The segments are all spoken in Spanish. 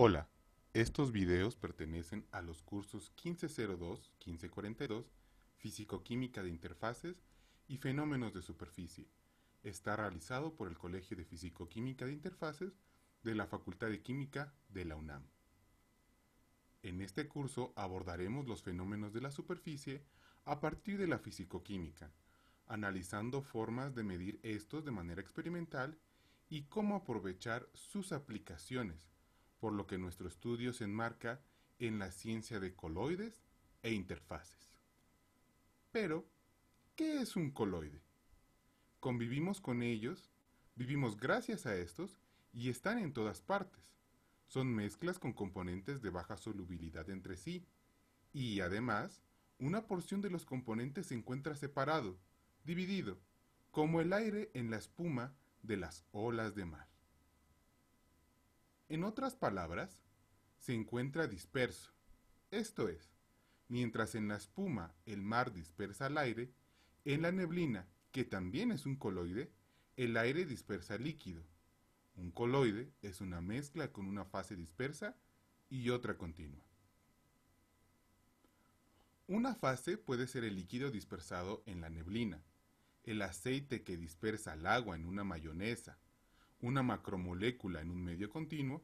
Hola, estos videos pertenecen a los cursos 1502-1542, Físico-Química de Interfaces y Fenómenos de Superficie. Está realizado por el Colegio de Físico-Química de Interfaces de la Facultad de Química de la UNAM. En este curso abordaremos los fenómenos de la superficie a partir de la fisicoquímica, analizando formas de medir estos de manera experimental y cómo aprovechar sus aplicaciones por lo que nuestro estudio se enmarca en la ciencia de coloides e interfaces. Pero, ¿qué es un coloide? Convivimos con ellos, vivimos gracias a estos y están en todas partes. Son mezclas con componentes de baja solubilidad entre sí. Y además, una porción de los componentes se encuentra separado, dividido, como el aire en la espuma de las olas de mar. En otras palabras, se encuentra disperso. Esto es, mientras en la espuma el mar dispersa el aire, en la neblina, que también es un coloide, el aire dispersa el líquido. Un coloide es una mezcla con una fase dispersa y otra continua. Una fase puede ser el líquido dispersado en la neblina, el aceite que dispersa el agua en una mayonesa, una macromolécula en un medio continuo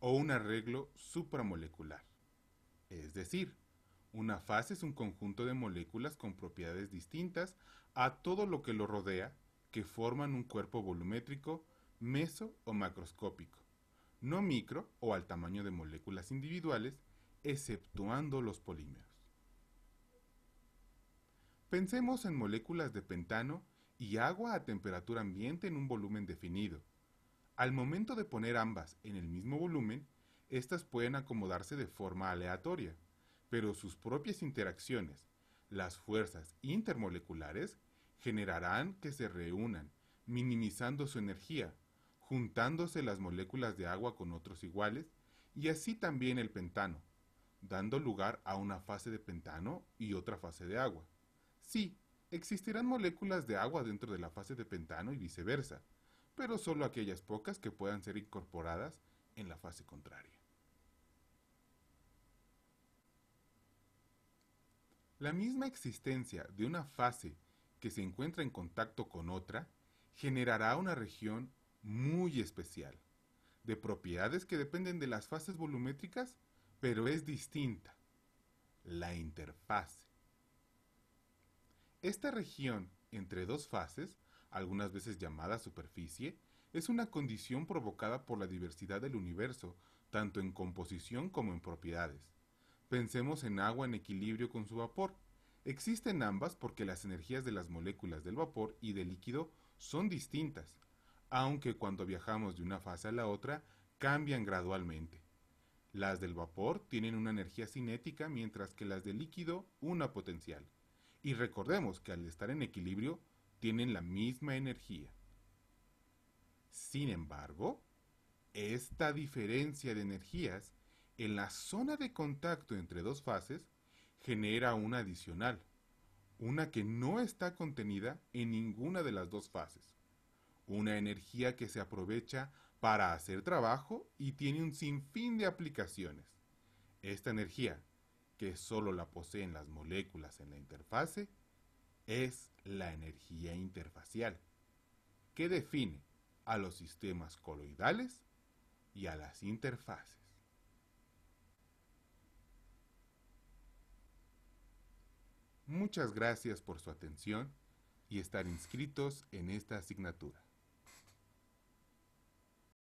o un arreglo supramolecular. Es decir, una fase es un conjunto de moléculas con propiedades distintas a todo lo que lo rodea que forman un cuerpo volumétrico meso o macroscópico, no micro o al tamaño de moléculas individuales, exceptuando los polímeros. Pensemos en moléculas de pentano y agua a temperatura ambiente en un volumen definido, al momento de poner ambas en el mismo volumen, éstas pueden acomodarse de forma aleatoria, pero sus propias interacciones, las fuerzas intermoleculares, generarán que se reúnan, minimizando su energía, juntándose las moléculas de agua con otros iguales, y así también el pentano, dando lugar a una fase de pentano y otra fase de agua. Sí, existirán moléculas de agua dentro de la fase de pentano y viceversa, pero solo aquellas pocas que puedan ser incorporadas en la fase contraria. La misma existencia de una fase que se encuentra en contacto con otra generará una región muy especial, de propiedades que dependen de las fases volumétricas, pero es distinta, la interfase. Esta región entre dos fases algunas veces llamada superficie, es una condición provocada por la diversidad del universo, tanto en composición como en propiedades. Pensemos en agua en equilibrio con su vapor. Existen ambas porque las energías de las moléculas del vapor y del líquido son distintas, aunque cuando viajamos de una fase a la otra cambian gradualmente. Las del vapor tienen una energía cinética mientras que las del líquido una potencial. Y recordemos que al estar en equilibrio tienen la misma energía. Sin embargo, esta diferencia de energías en la zona de contacto entre dos fases genera una adicional, una que no está contenida en ninguna de las dos fases, una energía que se aprovecha para hacer trabajo y tiene un sinfín de aplicaciones. Esta energía, que solo la poseen las moléculas en la interfase, es la energía interfacial, que define a los sistemas coloidales y a las interfaces. Muchas gracias por su atención y estar inscritos en esta asignatura.